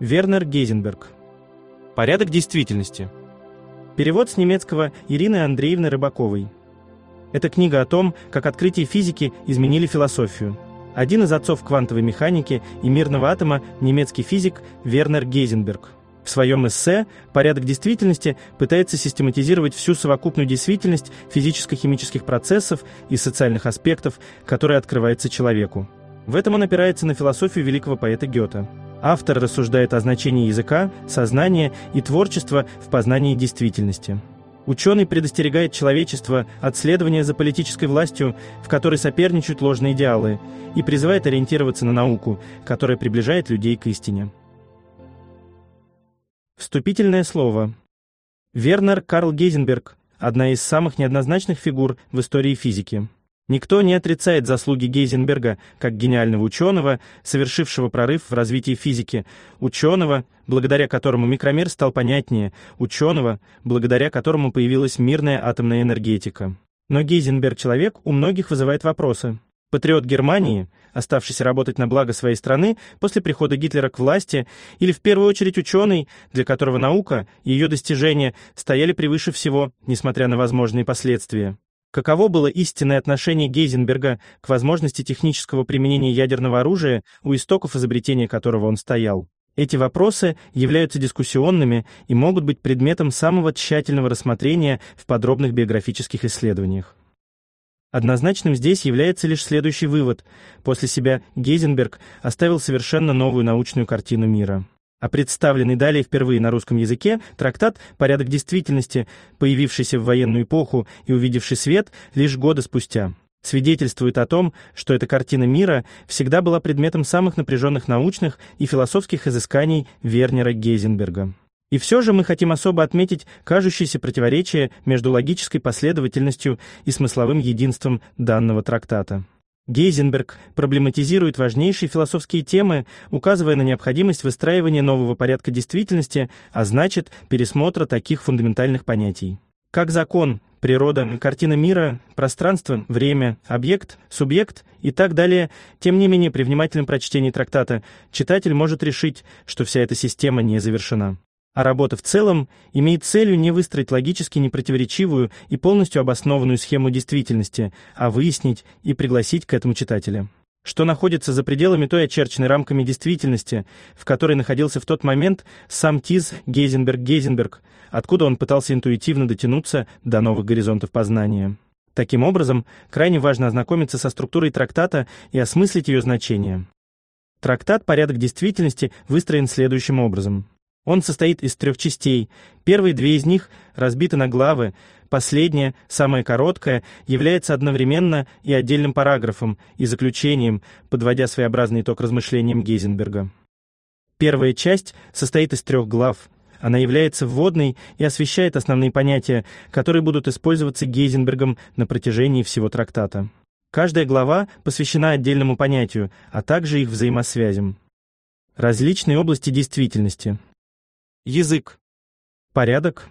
Вернер Гейзенберг. Порядок действительности. Перевод с немецкого Ирины Андреевны Рыбаковой. Это книга о том, как открытия физики изменили философию. Один из отцов квантовой механики и мирного атома немецкий физик Вернер Гейзенберг. В своем эссе «Порядок действительности» пытается систематизировать всю совокупную действительность физическо-химических процессов и социальных аспектов, которые открываются человеку. В этом он опирается на философию великого поэта Гёте. Автор рассуждает о значении языка, сознания и творчества в познании действительности. Ученый предостерегает человечество от следования за политической властью, в которой соперничают ложные идеалы, и призывает ориентироваться на науку, которая приближает людей к истине. Вступительное слово. Вернер Карл Гейзенберг – одна из самых неоднозначных фигур в истории физики. Никто не отрицает заслуги Гейзенберга как гениального ученого, совершившего прорыв в развитии физики, ученого, благодаря которому микромир стал понятнее, ученого, благодаря которому появилась мирная атомная энергетика. Но Гейзенберг человек у многих вызывает вопросы. Патриот Германии, оставшийся работать на благо своей страны после прихода Гитлера к власти, или в первую очередь ученый, для которого наука и ее достижения стояли превыше всего, несмотря на возможные последствия. Каково было истинное отношение Гейзенберга к возможности технического применения ядерного оружия, у истоков изобретения которого он стоял? Эти вопросы являются дискуссионными и могут быть предметом самого тщательного рассмотрения в подробных биографических исследованиях. Однозначным здесь является лишь следующий вывод. После себя Гейзенберг оставил совершенно новую научную картину мира а представленный далее впервые на русском языке трактат «Порядок действительности», появившийся в военную эпоху и увидевший свет лишь года спустя, свидетельствует о том, что эта картина мира всегда была предметом самых напряженных научных и философских изысканий Вернера Гейзенберга. И все же мы хотим особо отметить кажущееся противоречие между логической последовательностью и смысловым единством данного трактата. Гейзенберг проблематизирует важнейшие философские темы, указывая на необходимость выстраивания нового порядка действительности, а значит, пересмотра таких фундаментальных понятий. Как закон, природа, картина мира, пространство, время, объект, субъект и так далее. Тем не менее, при внимательном прочтении трактата читатель может решить, что вся эта система не завершена а работа в целом имеет целью не выстроить логически непротиворечивую и полностью обоснованную схему действительности, а выяснить и пригласить к этому читателя. Что находится за пределами той очерченной рамками действительности, в которой находился в тот момент сам Тиз Гейзенберг-Гейзенберг, откуда он пытался интуитивно дотянуться до новых горизонтов познания. Таким образом, крайне важно ознакомиться со структурой трактата и осмыслить ее значение. Трактат «Порядок действительности» выстроен следующим образом. Он состоит из трех частей. Первые две из них разбиты на главы. Последняя, самая короткая, является одновременно и отдельным параграфом, и заключением, подводя своеобразный итог размышлениям Гейзенберга. Первая часть состоит из трех глав. Она является вводной и освещает основные понятия, которые будут использоваться Гейзенбергом на протяжении всего трактата. Каждая глава посвящена отдельному понятию, а также их взаимосвязям. Различные области действительности – Язык. Порядок.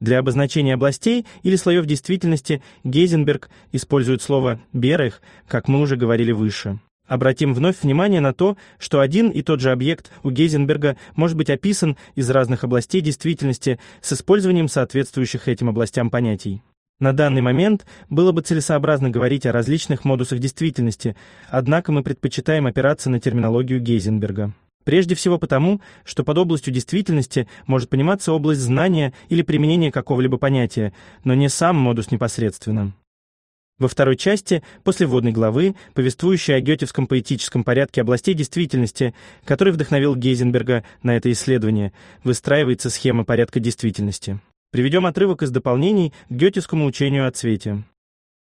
Для обозначения областей или слоев действительности Гейзенберг использует слово «берех», как мы уже говорили выше. Обратим вновь внимание на то, что один и тот же объект у Гейзенберга может быть описан из разных областей действительности с использованием соответствующих этим областям понятий. На данный момент было бы целесообразно говорить о различных модусах действительности, однако мы предпочитаем опираться на терминологию Гейзенберга. Прежде всего потому, что под областью действительности может пониматься область знания или применения какого-либо понятия, но не сам модус непосредственно. Во второй части, после вводной главы, повествующей о гетевском поэтическом порядке областей действительности, который вдохновил Гейзенберга на это исследование, выстраивается схема порядка действительности. Приведем отрывок из дополнений к гетевскому учению о цвете.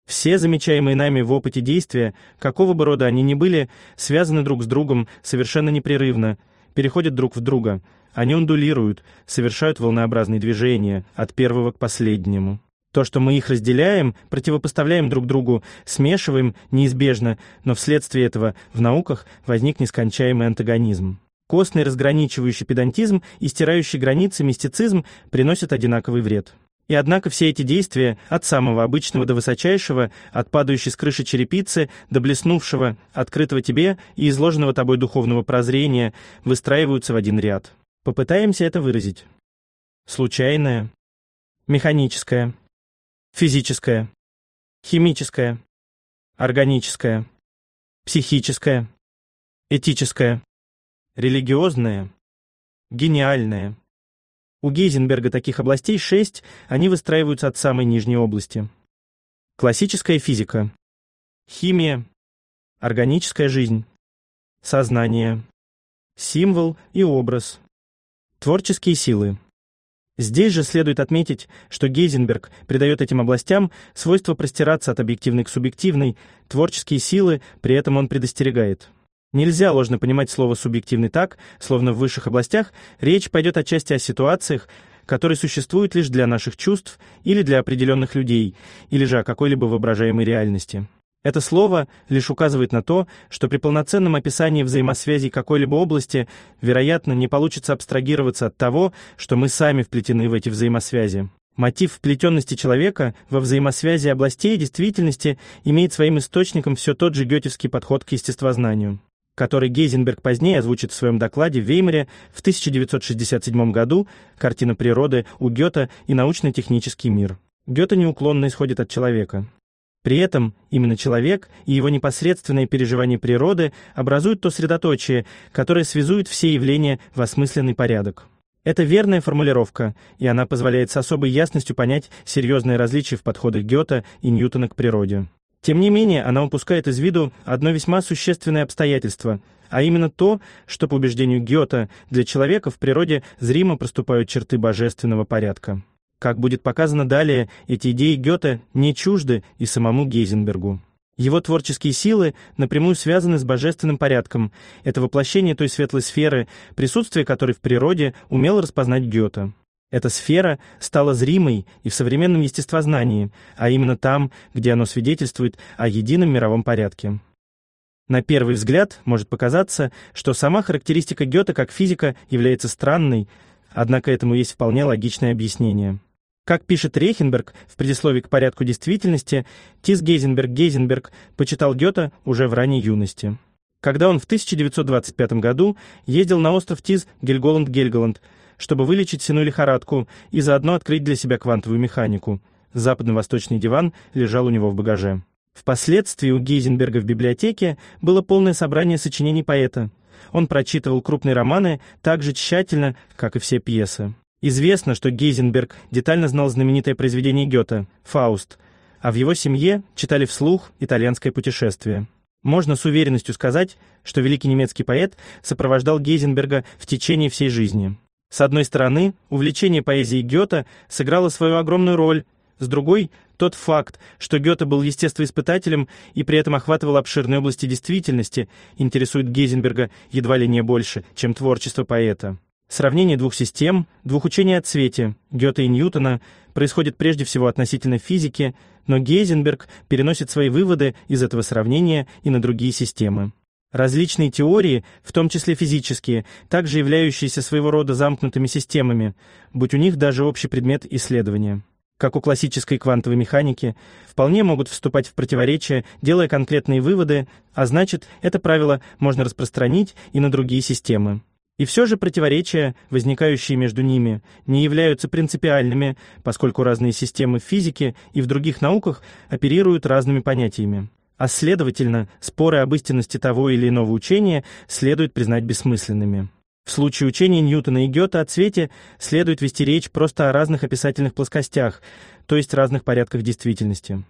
Все замечаемые нами в опыте действия, какого бы рода они ни были, связаны друг с другом совершенно непрерывно, переходят друг в друга. Они ундулируют, совершают волнообразные движения от первого к последнему. То, что мы их разделяем, противопоставляем друг другу, смешиваем, неизбежно, но вследствие этого в науках возник нескончаемый антагонизм. Костный разграничивающий педантизм и стирающий границы мистицизм приносят одинаковый вред. И однако все эти действия, от самого обычного до высочайшего, от падающей с крыши черепицы до блеснувшего, открытого тебе и изложенного тобой духовного прозрения, выстраиваются в один ряд. Попытаемся это выразить. Случайное, механическое, физическое, химическое, органическое, психическое, этическое, религиозное, гениальное. У Гейзенберга таких областей шесть, они выстраиваются от самой нижней области. Классическая физика. Химия. Органическая жизнь. Сознание. Символ и образ. Творческие силы. Здесь же следует отметить, что Гейзенберг придает этим областям свойство простираться от объективной к субъективной, творческие силы при этом он предостерегает. Нельзя ложно понимать слово «субъективный» так, словно в высших областях речь пойдет отчасти о ситуациях, которые существуют лишь для наших чувств или для определенных людей, или же о какой-либо воображаемой реальности. Это слово лишь указывает на то, что при полноценном описании взаимосвязей какой-либо области, вероятно, не получится абстрагироваться от того, что мы сами вплетены в эти взаимосвязи. Мотив вплетенности человека во взаимосвязи областей действительности имеет своим источником все тот же гетевский подход к естествознанию который Гейзенберг позднее озвучит в своем докладе в Веймаре в 1967 году «Картина природы у Гёта и научно-технический мир». Гёта неуклонно исходит от человека. При этом именно человек и его непосредственное переживание природы образуют то средоточие, которое связует все явления в осмысленный порядок. Это верная формулировка, и она позволяет с особой ясностью понять серьезные различия в подходах Гёта и Ньютона к природе. Тем не менее, она упускает из виду одно весьма существенное обстоятельство, а именно то, что, по убеждению Гёта, для человека в природе зримо проступают черты божественного порядка. Как будет показано далее, эти идеи Гёта не чужды и самому Гейзенбергу. Его творческие силы напрямую связаны с божественным порядком. Это воплощение той светлой сферы, присутствие которой в природе умел распознать Гёта. Эта сфера стала зримой и в современном естествознании, а именно там, где оно свидетельствует о едином мировом порядке. На первый взгляд может показаться, что сама характеристика Гёте как физика является странной, однако этому есть вполне логичное объяснение. Как пишет Рейхенберг в предисловии к порядку действительности, Тис Гейзенберг Гейзенберг почитал Гёте уже в ранней юности. Когда он в 1925 году ездил на остров Тиз Гельголанд-Гельголанд, чтобы вылечить сыну лихорадку и заодно открыть для себя квантовую механику. Западно-восточный диван лежал у него в багаже. Впоследствии у Гейзенберга в библиотеке было полное собрание сочинений поэта. Он прочитывал крупные романы так же тщательно, как и все пьесы. Известно, что Гейзенберг детально знал знаменитое произведение Гёте «Фауст», а в его семье читали вслух «Итальянское путешествие». Можно с уверенностью сказать, что великий немецкий поэт сопровождал Гейзенберга в течение всей жизни. С одной стороны, увлечение поэзией Гёта сыграло свою огромную роль, с другой — тот факт, что Гёте был естествоиспытателем и при этом охватывал обширные области действительности, интересует Гейзенберга едва ли не больше, чем творчество поэта. Сравнение двух систем, двух учений о цвете, Гёте и Ньютона, происходит прежде всего относительно физики, но Гейзенберг переносит свои выводы из этого сравнения и на другие системы. Различные теории, в том числе физические, также являющиеся своего рода замкнутыми системами, будь у них даже общий предмет исследования. Как у классической квантовой механики, вполне могут вступать в противоречие, делая конкретные выводы, а значит, это правило можно распространить и на другие системы. И все же противоречия, возникающие между ними, не являются принципиальными, поскольку разные системы в физике и в других науках оперируют разными понятиями а следовательно, споры об истинности того или иного учения следует признать бессмысленными. В случае учения Ньютона и Гёта о цвете следует вести речь просто о разных описательных плоскостях, то есть разных порядках действительности.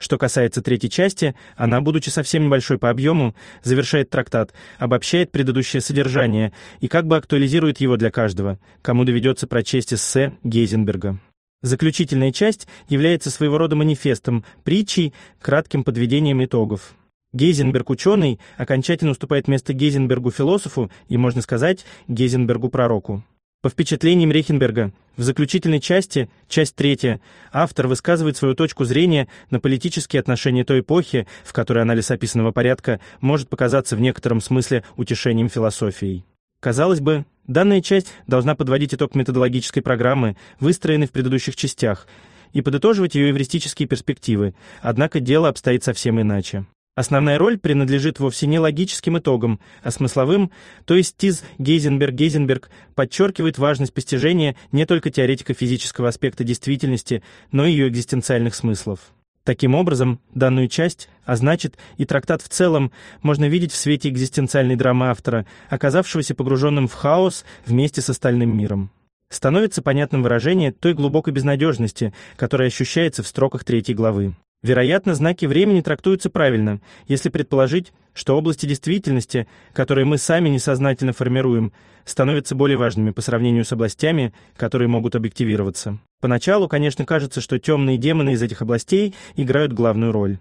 Что касается третьей части, она, будучи совсем небольшой по объему, завершает трактат, обобщает предыдущее содержание и как бы актуализирует его для каждого, кому доведется прочесть эссе Гейзенберга. Заключительная часть является своего рода манифестом, притчей, кратким подведением итогов. Гейзенберг ученый окончательно уступает место Гейзенбергу философу и, можно сказать, Гейзенбергу пророку. По впечатлениям Рейхенберга, в заключительной части, часть третья, автор высказывает свою точку зрения на политические отношения той эпохи, в которой анализ описанного порядка может показаться в некотором смысле утешением философией. Казалось бы, Данная часть должна подводить итог методологической программы, выстроенной в предыдущих частях, и подытоживать ее эвристические перспективы. Однако дело обстоит совсем иначе. Основная роль принадлежит вовсе не логическим итогам, а смысловым, то есть Тиз Гейзенберг-Гейзенберг подчеркивает важность постижения не только теоретико-физического аспекта действительности, но и ее экзистенциальных смыслов. Таким образом, данную часть, а значит и трактат в целом, можно видеть в свете экзистенциальной драмы автора, оказавшегося погруженным в хаос вместе с остальным миром. Становится понятным выражение той глубокой безнадежности, которая ощущается в строках третьей главы. Вероятно, знаки времени трактуются правильно, если предположить, что области действительности, которые мы сами несознательно формируем, становятся более важными по сравнению с областями, которые могут объективироваться. Поначалу, конечно, кажется, что темные демоны из этих областей играют главную роль.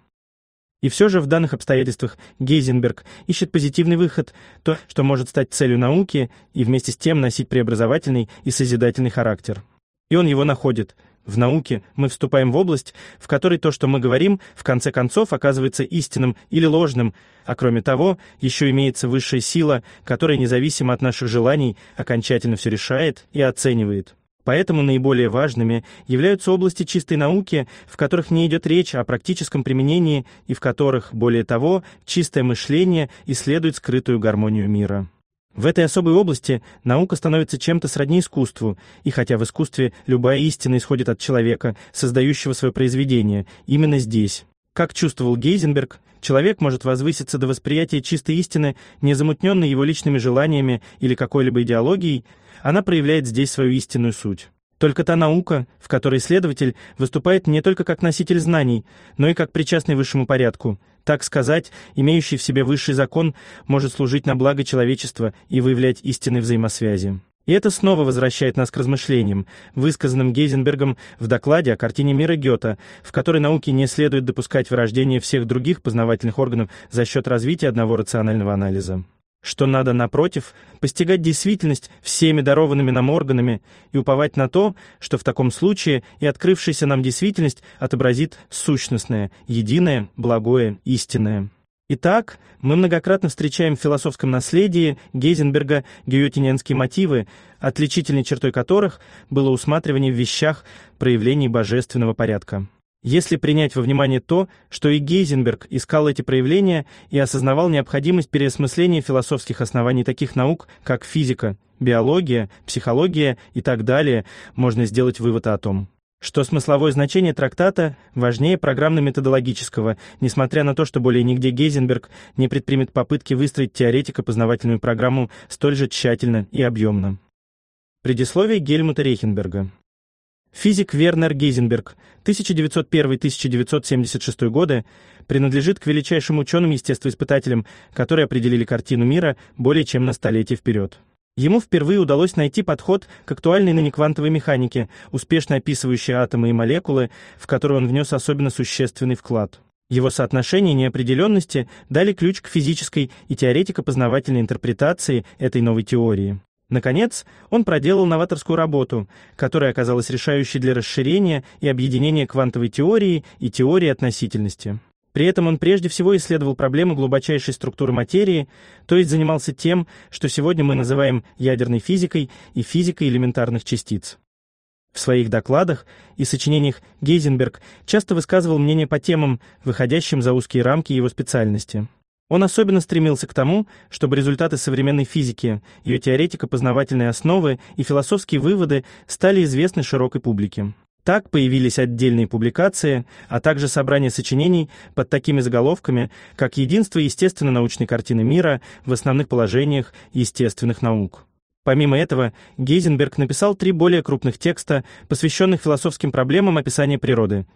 И все же в данных обстоятельствах Гейзенберг ищет позитивный выход, то, что может стать целью науки и вместе с тем носить преобразовательный и созидательный характер. И он его находит – в науке мы вступаем в область, в которой то, что мы говорим, в конце концов оказывается истинным или ложным, а кроме того, еще имеется высшая сила, которая независимо от наших желаний окончательно все решает и оценивает. Поэтому наиболее важными являются области чистой науки, в которых не идет речь о практическом применении и в которых, более того, чистое мышление исследует скрытую гармонию мира. В этой особой области наука становится чем-то сродни искусству, и хотя в искусстве любая истина исходит от человека, создающего свое произведение, именно здесь. Как чувствовал Гейзенберг, человек может возвыситься до восприятия чистой истины, не замутненной его личными желаниями или какой-либо идеологией, она проявляет здесь свою истинную суть. Только та наука, в которой следователь выступает не только как носитель знаний, но и как причастный высшему порядку. Так сказать, имеющий в себе высший закон, может служить на благо человечества и выявлять истинные взаимосвязи. И это снова возвращает нас к размышлениям, высказанным Гейзенбергом в докладе о картине мира Гёта, в которой науке не следует допускать вырождение всех других познавательных органов за счет развития одного рационального анализа что надо, напротив, постигать действительность всеми дарованными нам органами и уповать на то, что в таком случае и открывшаяся нам действительность отобразит сущностное, единое, благое, истинное. Итак, мы многократно встречаем в философском наследии Гейзенберга геотиненские мотивы, отличительной чертой которых было усматривание в вещах проявлений божественного порядка. Если принять во внимание то, что и Гейзенберг искал эти проявления и осознавал необходимость переосмысления философских оснований таких наук, как физика, биология, психология и так далее, можно сделать вывод о том, что смысловое значение трактата важнее программно-методологического, несмотря на то, что более нигде Гейзенберг не предпримет попытки выстроить теоретико-познавательную программу столь же тщательно и объемно. Предисловие Гельмута Рейхенберга Физик Вернер Гейзенберг, 1901-1976 годы, принадлежит к величайшим ученым-естествоиспытателям, которые определили картину мира более чем на столетие вперед. Ему впервые удалось найти подход к актуальной ныне квантовой механике, успешно описывающей атомы и молекулы, в которую он внес особенно существенный вклад. Его соотношение неопределенности дали ключ к физической и теоретико-познавательной интерпретации этой новой теории. Наконец, он проделал новаторскую работу, которая оказалась решающей для расширения и объединения квантовой теории и теории относительности. При этом он прежде всего исследовал проблему глубочайшей структуры материи, то есть занимался тем, что сегодня мы называем ядерной физикой и физикой элементарных частиц. В своих докладах и сочинениях Гейзенберг часто высказывал мнение по темам, выходящим за узкие рамки его специальности. Он особенно стремился к тому, чтобы результаты современной физики, ее теоретика познавательной основы и философские выводы стали известны широкой публике. Так появились отдельные публикации, а также собрания сочинений под такими заголовками, как «Единство естественно-научной картины мира в основных положениях естественных наук». Помимо этого, Гейзенберг написал три более крупных текста, посвященных философским проблемам описания природы –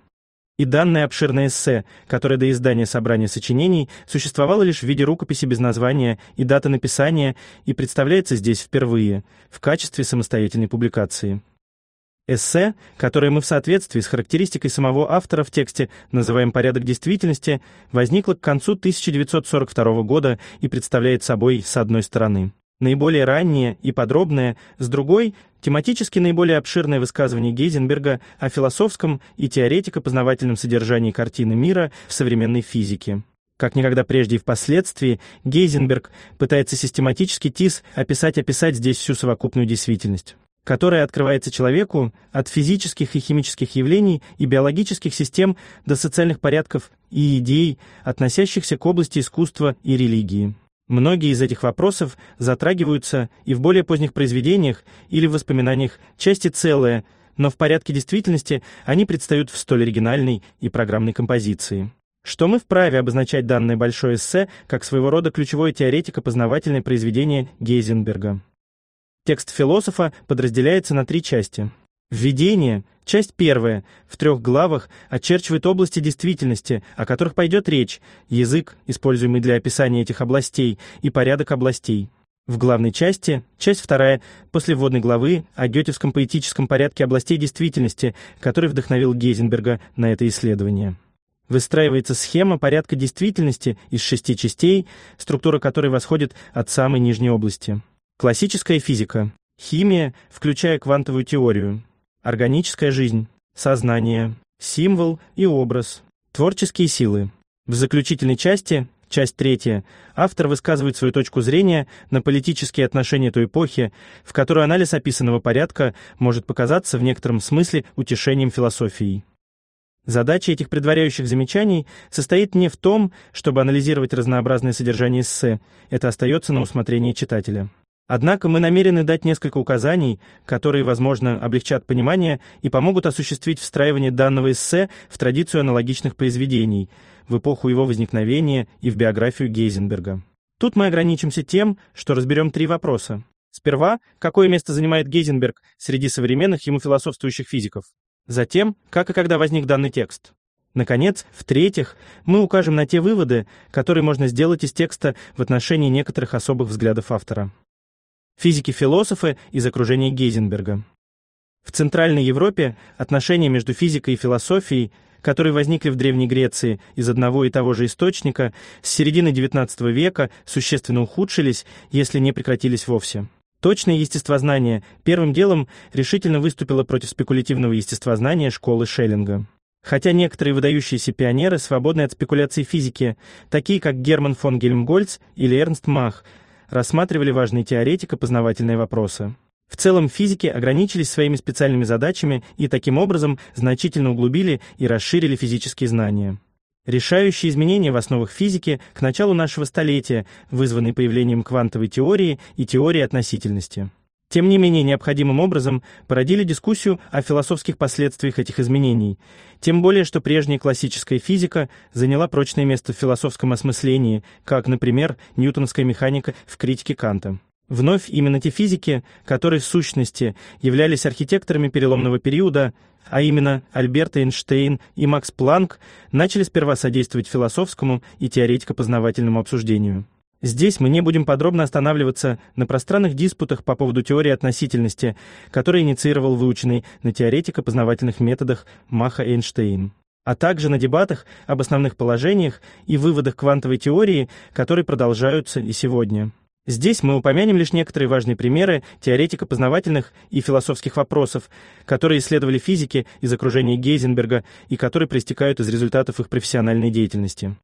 и данное обширное эссе, которое до издания собрания сочинений существовало лишь в виде рукописи без названия и даты написания и представляется здесь впервые в качестве самостоятельной публикации. Эссе, которое мы в соответствии с характеристикой самого автора в тексте называем «Порядок действительности», возникло к концу 1942 года и представляет собой, с одной стороны, наиболее раннее и подробное, с другой – тематически наиболее обширное высказывание Гейзенберга о философском и теоретико-познавательном содержании картины мира в современной физике. Как никогда прежде и впоследствии, Гейзенберг пытается систематически ТИС описать-описать здесь всю совокупную действительность которая открывается человеку от физических и химических явлений и биологических систем до социальных порядков и идей, относящихся к области искусства и религии. Многие из этих вопросов затрагиваются и в более поздних произведениях или в воспоминаниях части целые, но в порядке действительности они предстают в столь оригинальной и программной композиции. Что мы вправе обозначать данное большое эссе как своего рода ключевое теоретико-познавательное произведение Гейзенберга. Текст философа подразделяется на три части. Введение, часть первая, в трех главах очерчивает области действительности, о которых пойдет речь, язык, используемый для описания этих областей, и порядок областей. В главной части, часть вторая, после вводной главы о гетевском поэтическом порядке областей действительности, который вдохновил Гейзенберга на это исследование. Выстраивается схема порядка действительности из шести частей, структура которой восходит от самой нижней области. Классическая физика, химия, включая квантовую теорию, органическая жизнь, сознание, символ и образ, творческие силы. В заключительной части, часть третья, автор высказывает свою точку зрения на политические отношения той эпохи, в которой анализ описанного порядка может показаться в некотором смысле утешением философии. Задача этих предваряющих замечаний состоит не в том, чтобы анализировать разнообразное содержание эссе, это остается на усмотрение читателя. Однако мы намерены дать несколько указаний, которые, возможно, облегчат понимание и помогут осуществить встраивание данного эссе в традицию аналогичных произведений, в эпоху его возникновения и в биографию Гейзенберга. Тут мы ограничимся тем, что разберем три вопроса. Сперва, какое место занимает Гейзенберг среди современных ему философствующих физиков? Затем, как и когда возник данный текст? Наконец, в-третьих, мы укажем на те выводы, которые можно сделать из текста в отношении некоторых особых взглядов автора физики-философы из окружения Гейзенберга. В Центральной Европе отношения между физикой и философией, которые возникли в Древней Греции из одного и того же источника, с середины XIX века существенно ухудшились, если не прекратились вовсе. Точное естествознание первым делом решительно выступило против спекулятивного естествознания школы Шеллинга. Хотя некоторые выдающиеся пионеры свободные от спекуляций физики, такие как Герман фон Гельмгольц или Эрнст Мах, рассматривали важные теоретико-познавательные вопросы. В целом физики ограничились своими специальными задачами и таким образом значительно углубили и расширили физические знания. Решающие изменения в основах физики к началу нашего столетия, вызванные появлением квантовой теории и теории относительности тем не менее необходимым образом породили дискуссию о философских последствиях этих изменений, тем более что прежняя классическая физика заняла прочное место в философском осмыслении, как, например, ньютонская механика в критике Канта. Вновь именно те физики, которые в сущности являлись архитекторами переломного периода, а именно Альберт Эйнштейн и Макс Планк, начали сперва содействовать философскому и теоретико-познавательному обсуждению. Здесь мы не будем подробно останавливаться на пространных диспутах по поводу теории относительности, которые инициировал выученный на теоретика познавательных методах Маха Эйнштейн, а также на дебатах об основных положениях и выводах квантовой теории, которые продолжаются и сегодня. Здесь мы упомянем лишь некоторые важные примеры теоретика познавательных и философских вопросов, которые исследовали физики из окружения Гейзенберга и которые проистекают из результатов их профессиональной деятельности.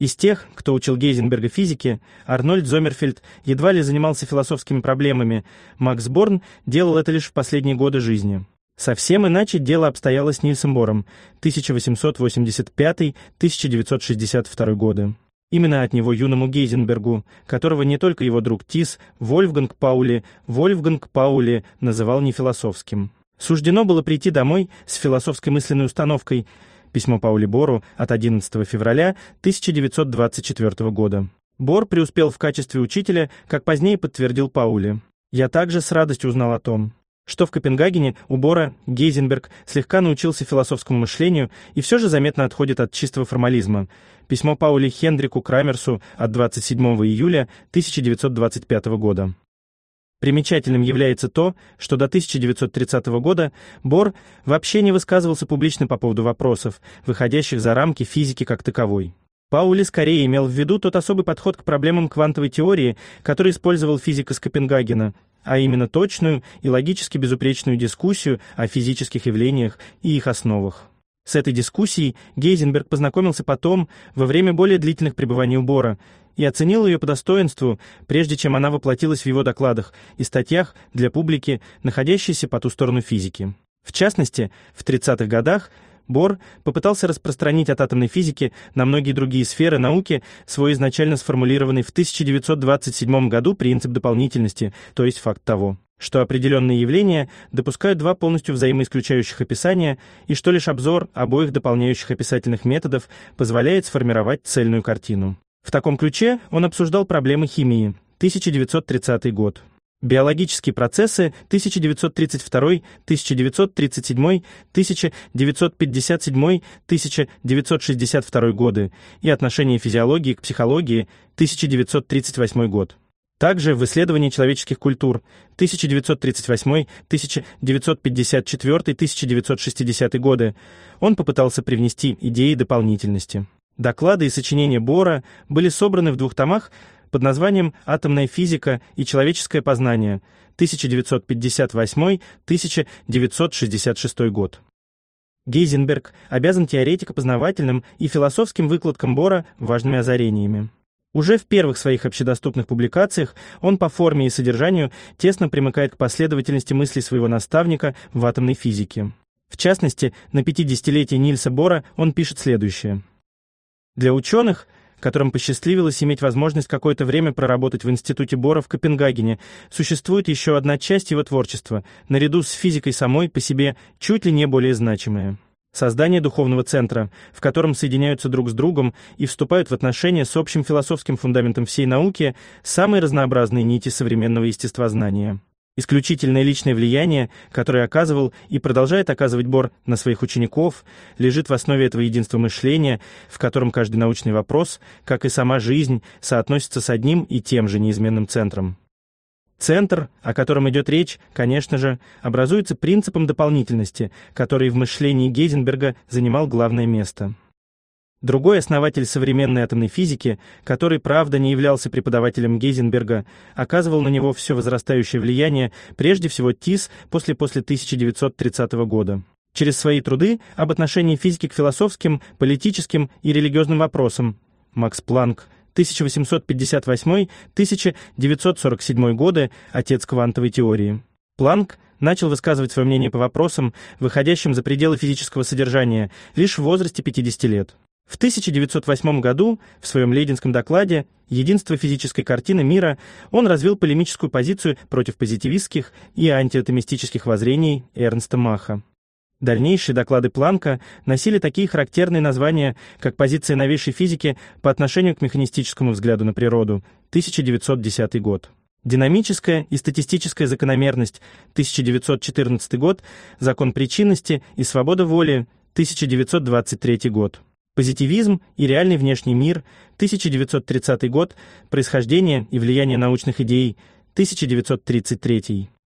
Из тех, кто учил Гейзенберга физике, Арнольд Зомерфельд едва ли занимался философскими проблемами, Макс Борн делал это лишь в последние годы жизни. Совсем иначе дело обстояло с Нильсом Бором 1885-1962 годы. Именно от него юному Гейзенбергу, которого не только его друг Тис, Вольфганг Паули, Вольфганг Паули называл нефилософским. Суждено было прийти домой с философской мысленной установкой – Письмо Паули Бору от 11 февраля 1924 года. Бор преуспел в качестве учителя, как позднее подтвердил Паули. Я также с радостью узнал о том, что в Копенгагене у Бора Гейзенберг слегка научился философскому мышлению и все же заметно отходит от чистого формализма. Письмо Паули Хендрику Крамерсу от 27 июля 1925 года. Примечательным является то, что до 1930 года Бор вообще не высказывался публично по поводу вопросов, выходящих за рамки физики как таковой. Паули скорее имел в виду тот особый подход к проблемам квантовой теории, который использовал физик из Копенгагена, а именно точную и логически безупречную дискуссию о физических явлениях и их основах. С этой дискуссией Гейзенберг познакомился потом, во время более длительных пребываний у Бора, и оценил ее по достоинству, прежде чем она воплотилась в его докладах и статьях для публики, находящейся по ту сторону физики. В частности, в 30-х годах Бор попытался распространить от атомной физики на многие другие сферы науки свой изначально сформулированный в 1927 году принцип дополнительности, то есть факт того что определенные явления допускают два полностью взаимоисключающих описания и что лишь обзор обоих дополняющих описательных методов позволяет сформировать цельную картину. В таком ключе он обсуждал проблемы химии, 1930 год. Биологические процессы 1932, 1937, 1957, 1962 годы и отношение физиологии к психологии 1938 год. Также в исследовании человеческих культур 1938, 1954, 1960 годы он попытался привнести идеи дополнительности. Доклады и сочинения Бора были собраны в двух томах под названием «Атомная физика и человеческое познание» 1958-1966 год. Гейзенберг обязан теоретико-познавательным и философским выкладкам Бора важными озарениями. Уже в первых своих общедоступных публикациях он по форме и содержанию тесно примыкает к последовательности мыслей своего наставника в атомной физике. В частности, на 50-летие Нильса Бора он пишет следующее. «Для ученых, которым посчастливилось иметь возможность какое-то время проработать в Институте Бора в Копенгагене, существует еще одна часть его творчества, наряду с физикой самой по себе чуть ли не более значимая». Создание духовного центра, в котором соединяются друг с другом и вступают в отношения с общим философским фундаментом всей науки самые разнообразные нити современного естествознания. Исключительное личное влияние, которое оказывал и продолжает оказывать Бор на своих учеников, лежит в основе этого единства мышления, в котором каждый научный вопрос, как и сама жизнь, соотносится с одним и тем же неизменным центром. Центр, о котором идет речь, конечно же, образуется принципом дополнительности, который в мышлении Гейзенберга занимал главное место. Другой основатель современной атомной физики, который, правда, не являлся преподавателем Гейзенберга, оказывал на него все возрастающее влияние, прежде всего ТИС после после 1930 года. Через свои труды об отношении физики к философским, политическим и религиозным вопросам Макс Планк 1858-1947 годы, отец квантовой теории. Планк начал высказывать свое мнение по вопросам, выходящим за пределы физического содержания, лишь в возрасте 50 лет. В 1908 году в своем лейдинском докладе «Единство физической картины мира» он развил полемическую позицию против позитивистских и антиатомистических воззрений Эрнста Маха. Дальнейшие доклады Планка носили такие характерные названия, как «Позиция новейшей физики по отношению к механистическому взгляду на природу» 1910 год. Динамическая и статистическая закономерность 1914 год, закон причинности и свобода воли 1923 год. Позитивизм и реальный внешний мир 1930 год, происхождение и влияние научных идей 1933.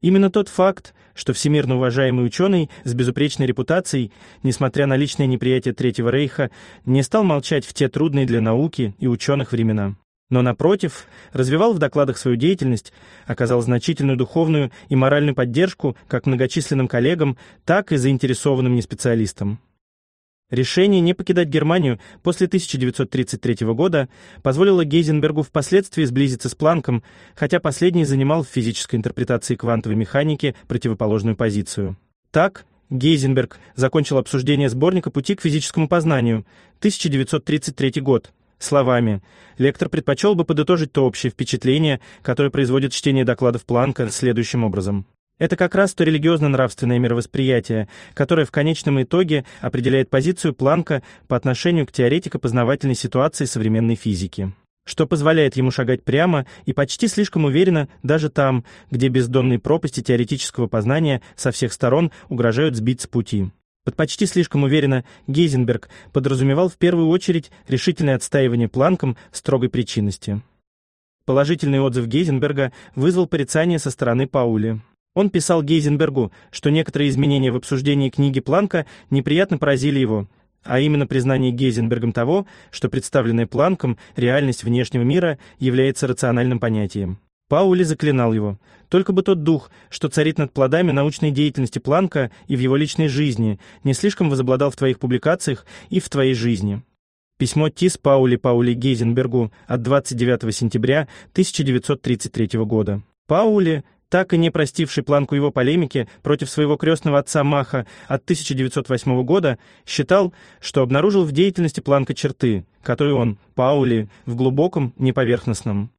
Именно тот факт, что всемирно уважаемый ученый с безупречной репутацией, несмотря на личное неприятие Третьего Рейха, не стал молчать в те трудные для науки и ученых времена. Но, напротив, развивал в докладах свою деятельность, оказал значительную духовную и моральную поддержку как многочисленным коллегам, так и заинтересованным неспециалистам. Решение не покидать Германию после 1933 года позволило Гейзенбергу впоследствии сблизиться с Планком, хотя последний занимал в физической интерпретации квантовой механики противоположную позицию. Так, Гейзенберг закончил обсуждение сборника «Пути к физическому познанию» 1933 год словами. Лектор предпочел бы подытожить то общее впечатление, которое производит чтение докладов Планка следующим образом. Это как раз то религиозно-нравственное мировосприятие, которое в конечном итоге определяет позицию Планка по отношению к теоретико-познавательной ситуации современной физики, что позволяет ему шагать прямо и почти слишком уверенно даже там, где бездонные пропасти теоретического познания со всех сторон угрожают сбить с пути. Под почти слишком уверенно Гейзенберг подразумевал в первую очередь решительное отстаивание Планком строгой причинности. Положительный отзыв Гейзенберга вызвал порицание со стороны Паули. Он писал Гейзенбергу, что некоторые изменения в обсуждении книги Планка неприятно поразили его, а именно признание Гейзенбергом того, что представленная Планком реальность внешнего мира является рациональным понятием. Паули заклинал его. Только бы тот дух, что царит над плодами научной деятельности Планка и в его личной жизни, не слишком возобладал в твоих публикациях и в твоей жизни. Письмо Тис Паули Паули Гейзенбергу от 29 сентября 1933 года. Паули так и не простивший планку его полемики против своего крестного отца Маха от 1908 года, считал, что обнаружил в деятельности планка черты, которую он, Паули, в глубоком, неповерхностном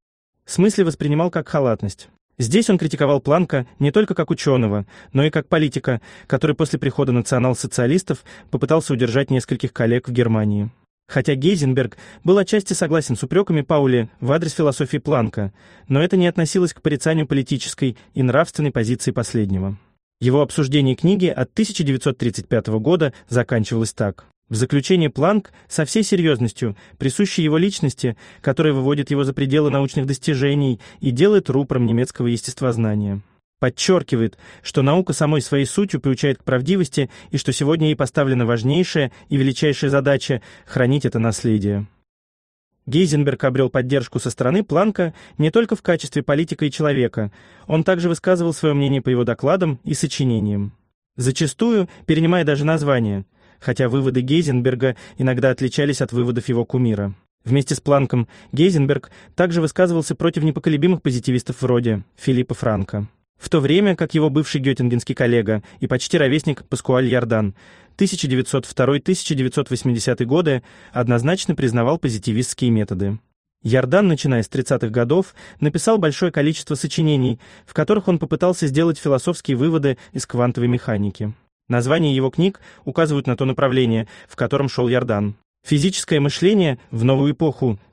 смысле воспринимал как халатность. Здесь он критиковал Планка не только как ученого, но и как политика, который после прихода национал-социалистов попытался удержать нескольких коллег в Германии. Хотя Гейзенберг был отчасти согласен с упреками Паули в адрес философии Планка, но это не относилось к порицанию политической и нравственной позиции последнего. Его обсуждение книги от 1935 года заканчивалось так. В заключение Планк со всей серьезностью, присущей его личности, которая выводит его за пределы научных достижений и делает рупором немецкого естествознания подчеркивает, что наука самой своей сутью приучает к правдивости и что сегодня ей поставлена важнейшая и величайшая задача – хранить это наследие. Гейзенберг обрел поддержку со стороны Планка не только в качестве политика и человека, он также высказывал свое мнение по его докладам и сочинениям. Зачастую перенимая даже название, хотя выводы Гейзенберга иногда отличались от выводов его кумира. Вместе с Планком Гейзенберг также высказывался против непоколебимых позитивистов вроде Филиппа Франка в то время как его бывший геттингенский коллега и почти ровесник Паскуаль Ярдан 1902-1980 годы однозначно признавал позитивистские методы. Ярдан, начиная с 30-х годов, написал большое количество сочинений, в которых он попытался сделать философские выводы из квантовой механики. Названия его книг указывают на то направление, в котором шел Ярдан. «Физическое мышление в новую эпоху»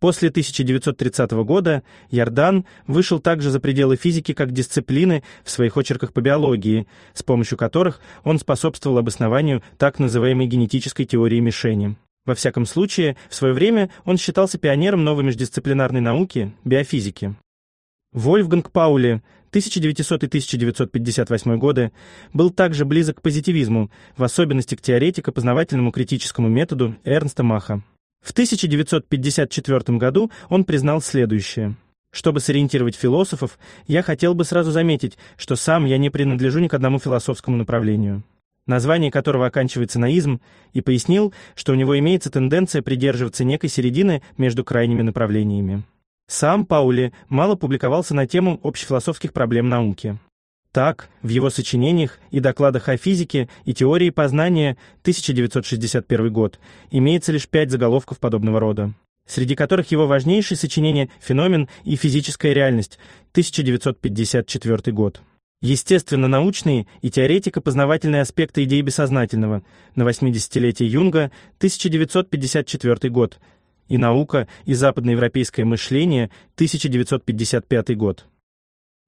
После 1930 года Ярдан вышел также за пределы физики как дисциплины в своих очерках по биологии, с помощью которых он способствовал обоснованию так называемой генетической теории мишени. Во всяком случае, в свое время он считался пионером новой междисциплинарной науки – биофизики. Вольфганг Паули 1900-1958 годы был также близок к позитивизму, в особенности к теоретико-познавательному критическому методу Эрнста Маха. В 1954 году он признал следующее. Чтобы сориентировать философов, я хотел бы сразу заметить, что сам я не принадлежу ни к одному философскому направлению, название которого оканчивается на «изм», и пояснил, что у него имеется тенденция придерживаться некой середины между крайними направлениями. Сам Паули мало публиковался на тему общефилософских проблем науки. Так, в его сочинениях и докладах о физике и теории познания 1961 год имеется лишь пять заголовков подобного рода, среди которых его важнейшее сочинение «Феномен и физическая реальность» 1954 год. Естественно-научные и теоретико-познавательные аспекты идей бессознательного на 80-летие Юнга 1954 год и «Наука и западноевропейское мышление» 1955 год.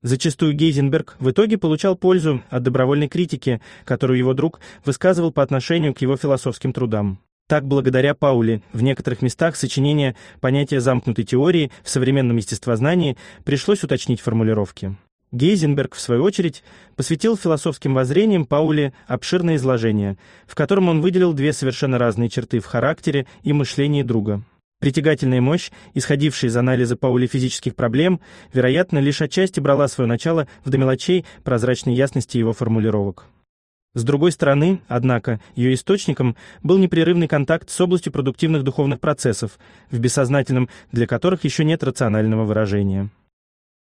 Зачастую Гейзенберг в итоге получал пользу от добровольной критики, которую его друг высказывал по отношению к его философским трудам. Так, благодаря Паули, в некоторых местах сочинение понятия замкнутой теории в современном естествознании пришлось уточнить формулировки. Гейзенберг, в свою очередь, посвятил философским воззрениям Пауле обширное изложение, в котором он выделил две совершенно разные черты в характере и мышлении друга. Притягательная мощь, исходившая из анализа Паули физических проблем, вероятно, лишь отчасти брала свое начало в до мелочей прозрачной ясности его формулировок. С другой стороны, однако, ее источником был непрерывный контакт с областью продуктивных духовных процессов, в бессознательном, для которых еще нет рационального выражения.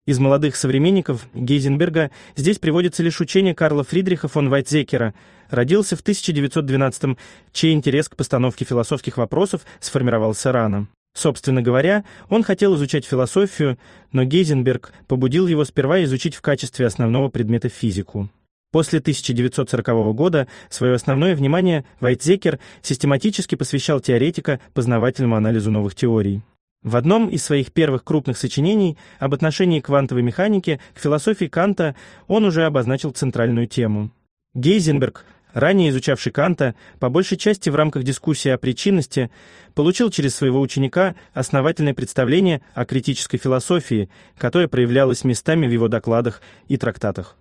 Из молодых современников Гейзенберга здесь приводится лишь учение Карла Фридриха фон Вайтзекера. Родился в 1912-м, чей интерес к постановке философских вопросов сформировался рано. Собственно говоря, он хотел изучать философию, но Гейзенберг побудил его сперва изучить в качестве основного предмета физику. После 1940 года свое основное внимание Вайтзекер систематически посвящал теоретика познавательному анализу новых теорий. В одном из своих первых крупных сочинений об отношении квантовой механики к философии Канта он уже обозначил центральную тему. Гейзенберг, ранее изучавший Канта, по большей части в рамках дискуссии о причинности, получил через своего ученика основательное представление о критической философии, которое проявлялось местами в его докладах и трактатах.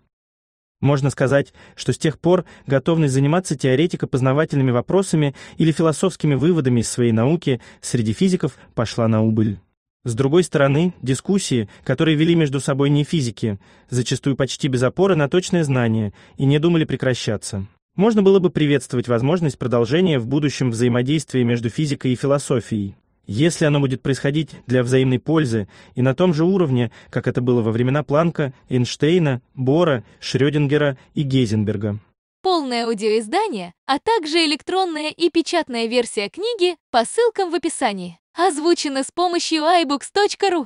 Можно сказать, что с тех пор готовность заниматься теоретико-познавательными вопросами или философскими выводами из своей науки среди физиков пошла на убыль. С другой стороны, дискуссии, которые вели между собой не физики, зачастую почти без опоры на точное знание и не думали прекращаться. Можно было бы приветствовать возможность продолжения в будущем взаимодействия между физикой и философией если оно будет происходить для взаимной пользы и на том же уровне, как это было во времена Планка, Эйнштейна, Бора, Шрёдингера и Гейзенберга. Полное аудиоиздание, а также электронная и печатная версия книги по ссылкам в описании. Озвучено с помощью iBooks.ru.